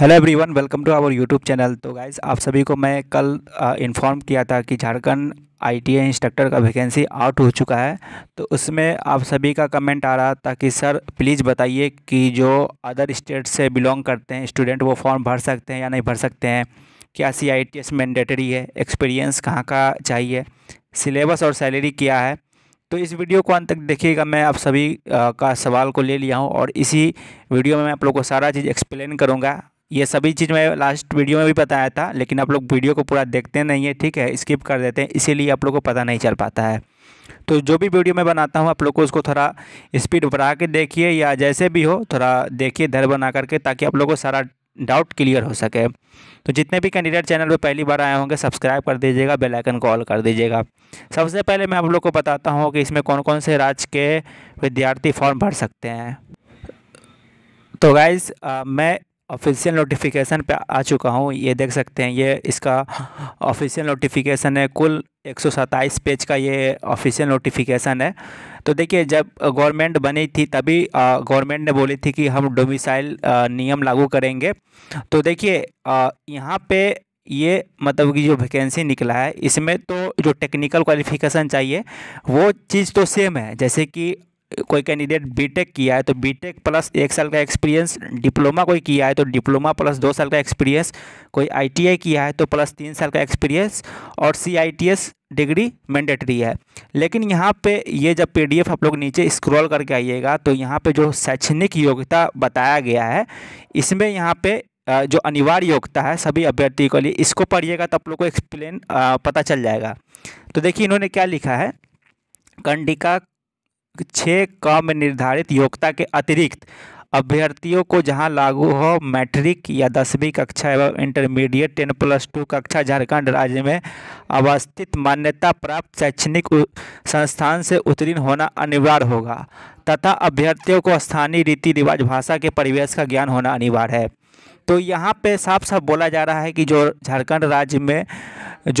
hello everyone welcome to our YouTube channel तो guys आप सभी को मैं कल इन्फॉर्म किया था कि झारखंड आईटीआई इंस्ट्रक्टर का वैकेंसी आउट हो चुका है तो उसमें आप सभी का कमेंट आ रहा था कि सर प्लीज़ बताइए कि जो अदर स्टेट से बिलोंग करते हैं स्टूडेंट वो फॉर्म भर सकते हैं या नहीं भर सकते हैं क्या सी आई मैंडेटरी है एक्सपीरियंस कहाँ का चाहिए सिलेबस और सैलरी क्या है तो इस वीडियो को अंत तक देखिएगा मैं आप सभी का सवाल को ले लिया हूँ और इसी वीडियो में मैं आप लोग को सारा चीज़ एक्सप्लेन करूँगा ये सभी चीज़ मैं लास्ट वीडियो में भी बताया था लेकिन आप लोग वीडियो को पूरा देखते नहीं है ठीक है स्किप कर देते हैं इसीलिए आप लोग को पता नहीं चल पाता है तो जो भी वीडियो मैं बनाता हूँ आप लोग को उसको थोड़ा स्पीड बढ़ा के देखिए या जैसे भी हो थोड़ा देखिए धर बना करके ताकि आप लोग को सारा डाउट क्लियर हो सके तो जितने भी कैंडिडेट चैनल पे पहली बार आए होंगे सब्सक्राइब कर दीजिएगा बेल आइकन को ऑल कर दीजिएगा सबसे पहले मैं आप लोग को बताता हूँ कि इसमें कौन कौन से राज्य के विद्यार्थी फॉर्म भर सकते हैं तो गाइज मैं ऑफिशियल नोटिफिकेशन पे आ चुका हूँ ये देख सकते हैं ये इसका ऑफिशियल नोटिफिकेशन है कुल एक पेज का ये ऑफिशियल नोटिफिकेशन है तो देखिए जब गवर्नमेंट बनी थी तभी गवर्नमेंट ने बोली थी कि हम डोमिसाइल नियम लागू करेंगे तो देखिए यहाँ पे ये मतलब कि जो वैकेंसी निकला है इसमें तो जो टेक्निकल क्वालिफिकेशन चाहिए वो चीज़ तो सेम है जैसे कि कोई कैंडिडेट बीटेक किया है तो बीटेक प्लस एक साल का एक्सपीरियंस डिप्लोमा कोई किया है तो डिप्लोमा प्लस दो साल का एक्सपीरियंस कोई आईटीआई किया है तो प्लस तीन साल का एक्सपीरियंस और सीआईटीएस डिग्री मैंडेटरी है लेकिन यहाँ पे ये जब पीडीएफ आप लोग नीचे स्क्रॉल करके आइएगा तो यहाँ पर जो शैक्षणिक योग्यता बताया गया है इसमें यहाँ पर जो अनिवार्य योग्यता है सभी अभ्यर्थी के लिए इसको पढ़िएगा तो आप लोग को एक्सप्लेन पता चल जाएगा तो देखिए इन्होंने क्या लिखा है कंडिका छः कम निर्धारित योग्यता के अतिरिक्त अभ्यर्थियों को जहां लागू हो मैट्रिक या दसवीं कक्षा एवं इंटरमीडिएट टेन प्लस टू कक्षा झारखंड राज्य में अवस्थित मान्यता प्राप्त शैक्षणिक संस्थान से उत्तीर्ण होना अनिवार्य होगा तथा अभ्यर्थियों को स्थानीय रीति रिवाज भाषा के परिवेश का ज्ञान होना अनिवार्य है तो यहाँ पे साफ साफ बोला जा रहा है कि जो झारखंड राज्य में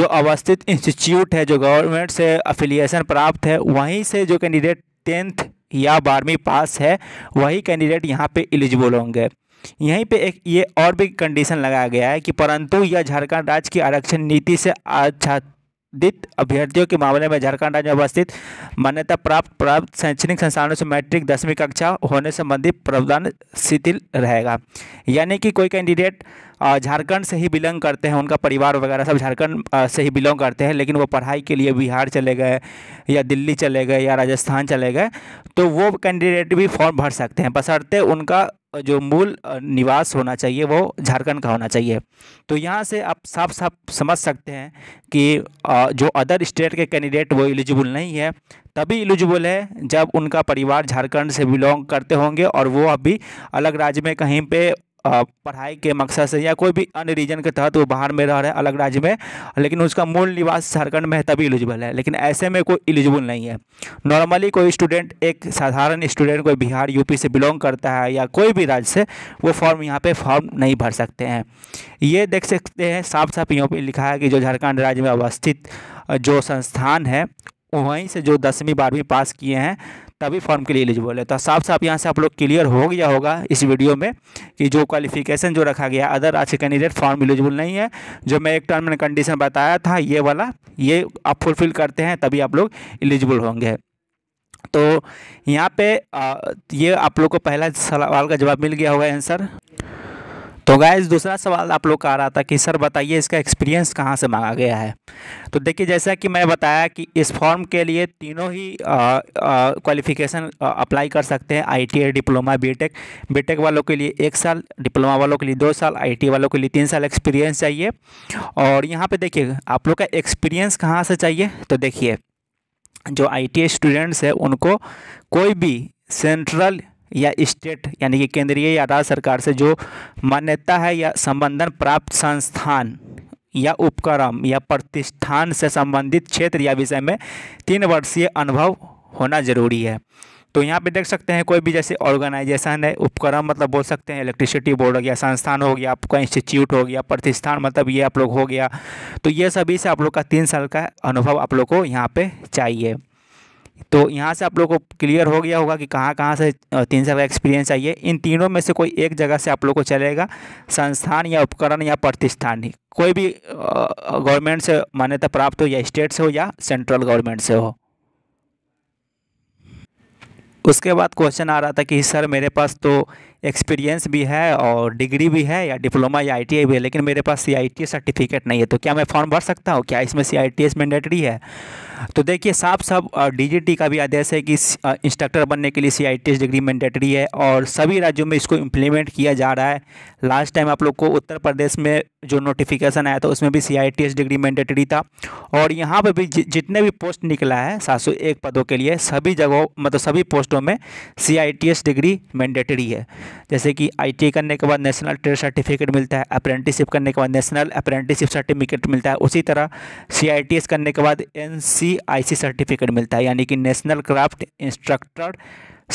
जो अवस्थित इंस्टीट्यूट है जो गवर्नमेंट से अफिलिएशन प्राप्त है वहीं से जो कैंडिडेट टेंथ या बारहवीं पास है वही कैंडिडेट यहाँ पे एलिजिबल होंगे यहीं पे एक ये और भी कंडीशन लगाया गया है कि परंतु यह झारखंड राज्य की आरक्षण नीति से अच्छा दित अभ्यर्थियों के मामले में झारखंड राज्य में अवस्थित मान्यता प्राप्त प्राप्त शैक्षणिक संस्थानों से मैट्रिक दसवीं कक्षा होने संबंधी प्रावधान शिथिल रहेगा यानी कि कोई कैंडिडेट झारखंड से ही बिलोंग करते हैं उनका परिवार वगैरह सब झारखंड से ही बिलोंग करते हैं लेकिन वो पढ़ाई के लिए बिहार चले गए या दिल्ली चले गए या राजस्थान चले गए तो वो कैंडिडेट भी फॉर्म भर सकते हैं बसरते उनका जो मूल निवास होना चाहिए वो झारखंड का होना चाहिए तो यहाँ से आप साफ साफ समझ सकते हैं कि जो अदर स्टेट के कैंडिडेट वो एलिजिबल नहीं है तभी एलिजिबल है जब उनका परिवार झारखंड से बिलोंग करते होंगे और वो अभी अलग राज्य में कहीं पे पढ़ाई के मकसद से या कोई भी अन्य रीजन के तहत वो बाहर में रह रहे हैं अलग राज्य में लेकिन उसका मूल निवास झारखंड में है तभी एलिजिबल है लेकिन ऐसे में कोई एलिजिबल नहीं है नॉर्मली कोई स्टूडेंट एक साधारण स्टूडेंट कोई बिहार यूपी से बिलोंग करता है या कोई भी राज्य से वो फॉर्म यहाँ पर फॉर्म नहीं भर सकते हैं ये देख सकते हैं साफ साफ यहाँ पर लिखा है कि जो झारखंड राज्य में अवस्थित जो संस्थान है वहीं से जो दसवीं बारहवीं पास किए हैं तभी फॉर्म के लिए एलिजिबल है तो साफ साफ यहाँ से आप लोग क्लियर हो गया होगा इस वीडियो में कि जो क्वालिफिकेशन जो रखा गया अदर आज कैंडिडेट फॉर्म एलिजिबल नहीं है जो मैं एक टर्म एंड कंडीशन बताया था ये वाला ये आप फुलफिल करते हैं तभी आप लोग एलिजिबल होंगे तो यहाँ पे आ, ये आप लोग को पहला सवाल का जवाब मिल गया होगा आंसर तो गाइज दूसरा सवाल आप लोग का आ रहा था कि सर बताइए इसका एक्सपीरियंस कहाँ से मांगा गया है तो देखिए जैसा कि मैं बताया कि इस फॉर्म के लिए तीनों ही क्वालिफिकेशन अप्लाई कर सकते हैं आई डिप्लोमा बीटेक बीटेक वालों के लिए एक साल डिप्लोमा वालों के लिए दो साल आई वालों के लिए तीन साल एक्सपीरियंस चाहिए और यहाँ पर देखिए आप लोग का एक्सपीरियंस कहाँ से चाहिए तो देखिए जो आई स्टूडेंट्स है उनको कोई भी सेंट्रल या स्टेट यानी कि केंद्रीय या राज्य सरकार से जो मान्यता है या संबंधन प्राप्त संस्थान या उपक्रम या प्रतिष्ठान से संबंधित क्षेत्र या विषय में तीन वर्षीय अनुभव होना जरूरी है तो यहाँ पे देख सकते हैं कोई भी जैसे ऑर्गेनाइजेशन है उपक्रम मतलब बोल सकते हैं इलेक्ट्रिसिटी बोर्ड हो गया संस्थान हो गया आपका इंस्टीट्यूट हो गया प्रतिष्ठान मतलब ये आप लोग हो गया तो ये सभी से आप लोग का तीन साल का अनुभव आप लोग को यहाँ पे चाहिए तो यहाँ से आप लोगों को क्लियर हो गया होगा कि कहाँ कहाँ से तीन साल का एक्सपीरियंस चाहिए इन तीनों में से कोई एक जगह से आप लोगों को चलेगा संस्थान या उपकरण या प्रतिष्ठान कोई भी गवर्नमेंट से मान्यता प्राप्त हो या स्टेट से हो या सेंट्रल गवर्नमेंट से हो उसके बाद क्वेश्चन आ रहा था कि सर मेरे पास तो एक्सपीरियंस भी है और डिग्री भी है या डिप्लोमा या आई भी है लेकिन मेरे पास सी सर्टिफिकेट नहीं है तो क्या मैं फॉर्म भर सकता हूँ क्या इसमें सी आई मैंडेटरी है तो देखिए साफ साफ डीजीटी का भी आदेश है कि इंस्ट्रक्टर बनने के लिए सी डिग्री मैंडेटरी है और सभी राज्यों में इसको इम्प्लीमेंट किया जा रहा है लास्ट टाइम आप लोग को उत्तर प्रदेश में जो नोटिफिकेशन आया था उसमें भी सी डिग्री मैंडेटरी था और यहाँ पर भी जितने भी पोस्ट निकला है सात पदों के लिए सभी जगहों मतलब सभी पोस्टों में सी डिग्री मैंडेटरी है जैसे कि आई करने के बाद नेशनल ट्रेड सर्टिफिकेट मिलता है अप्रेंटिसिप करने के बाद नेशनल अप्रेंटिसिप सर्टिफिकेट मिलता है उसी तरह सी करने के बाद एन सर्टिफिकेट मिलता है यानी कि नेशनल क्राफ्ट इंस्ट्रक्टर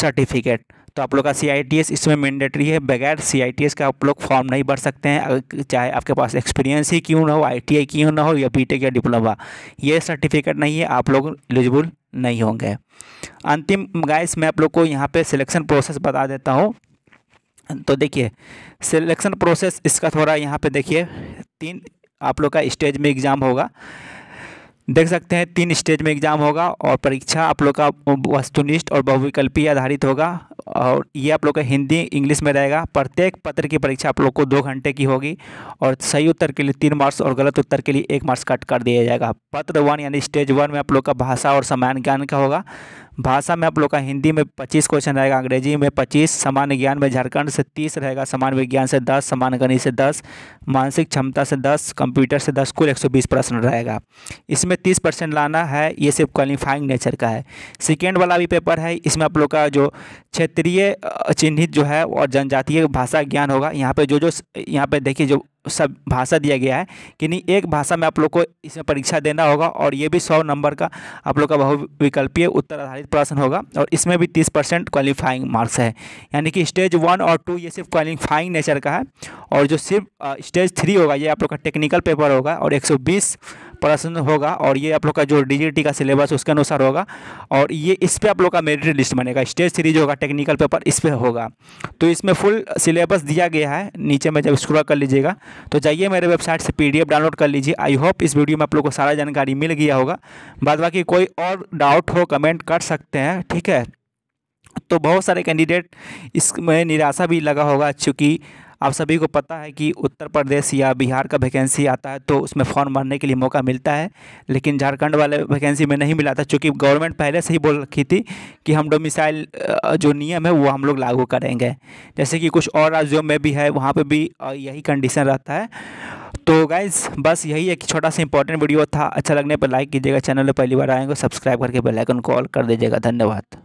सर्टिफिकेट तो आप लोग का सी इसमें मैंडेटरी है बगैर सी का आप लोग फॉर्म नहीं भर सकते हैं चाहे आपके पास एक्सपीरियंस ही क्यों ना हो आई क्यों ना हो या बीटेक या डिप्लोमा ये सर्टिफिकेट नहीं है आप लोग एलिजिबल नहीं होंगे अंतिम गाइस मैं आप लोग को यहाँ पे सिलेक्शन प्रोसेस बता देता हूँ तो देखिए सिलेक्शन प्रोसेस इसका थोड़ा यहाँ पे देखिए तीन आप लोग का स्टेज में एग्ज़ाम होगा देख सकते हैं तीन स्टेज में एग्ज़ाम होगा और परीक्षा आप लोग का वस्तुनिष्ठ और बहुविकल्पीय आधारित होगा और ये आप लोग का हिंदी इंग्लिश में रहेगा प्रत्येक पत्र की परीक्षा आप लोग को दो घंटे की होगी और सही उत्तर के लिए तीन मार्क्स और गलत उत्तर के लिए एक मार्क्स कट कर दिया जाएगा पत्र वन यानी स्टेज वन में आप लोग का भाषा और समान ज्ञान का होगा भाषा में आप लोग का हिंदी में पच्चीस क्वेश्चन रहेगा अंग्रेजी में पच्चीस सामान्य ज्ञान में झारखंड से तीस रहेगा सामान्य विज्ञान से दस सामान्य गणित से दस मानसिक क्षमता से दस कंप्यूटर से दस कुल एक सौ बीस प्रश्न रहेगा इसमें तीस परसेंट लाना है ये सिर्फ क्वालिफाइंग नेचर का है सेकेंड वाला भी पेपर है इसमें आप लोग का जो क्षेत्रीय चिन्हित जो है और जनजातीय भाषा ज्ञान होगा यहाँ पर जो जो यहाँ पर देखिए जो सब भाषा दिया गया है कि नहीं एक भाषा में आप लोग को इसमें परीक्षा देना होगा और ये भी सौ नंबर का आप लोग का बहुविकल्पीय उत्तर आधारित प्रश्न होगा और इसमें भी तीस परसेंट क्वालिफाइंग मार्क्स है यानी कि स्टेज वन और टू ये सिर्फ क्वालिफाइंग नेचर का है और जो सिर्फ स्टेज थ्री होगा ये आप लोग का टेक्निकल पेपर होगा और एक प्रश्न होगा और ये आप लोग का जो डी का सिलेबस उसके अनुसार होगा और ये इस पर आप लोग का मेरिट लिस्ट बनेगा स्टेज थ्री जो होगा टेक्निकल पेपर इस पर होगा तो इसमें फुल सिलेबस दिया गया है नीचे में जब स्क्रॉल कर लीजिएगा तो जाइए मेरे वेबसाइट से पी डाउनलोड कर लीजिए आई होप इस वीडियो में आप लोग को सारा जानकारी मिल गया होगा बाद बाकी कोई और डाउट हो कमेंट कर सकते हैं ठीक है तो बहुत सारे कैंडिडेट इसमें निराशा भी लगा होगा चूँकि आप सभी को पता है कि उत्तर प्रदेश या बिहार का वैकेंसी आता है तो उसमें फॉर्म भरने के लिए मौका मिलता है लेकिन झारखंड वाले वैकेंसी में नहीं मिला था चूँकि गवर्नमेंट पहले से ही बोल रखी थी कि हम डोमिसाइल जो नियम है वो हम लोग लागू करेंगे जैसे कि कुछ और राज्यों में भी है वहाँ पर भी यही कंडीशन रहता है तो गाइज बस यही एक छोटा सा इंपॉर्टेंट वीडियो था अच्छा लगने पर लाइक कीजिएगा चैनल पर पहली बार आएंगे सब्सक्राइब करके बेल आइकन को ऑल कर दीजिएगा धन्यवाद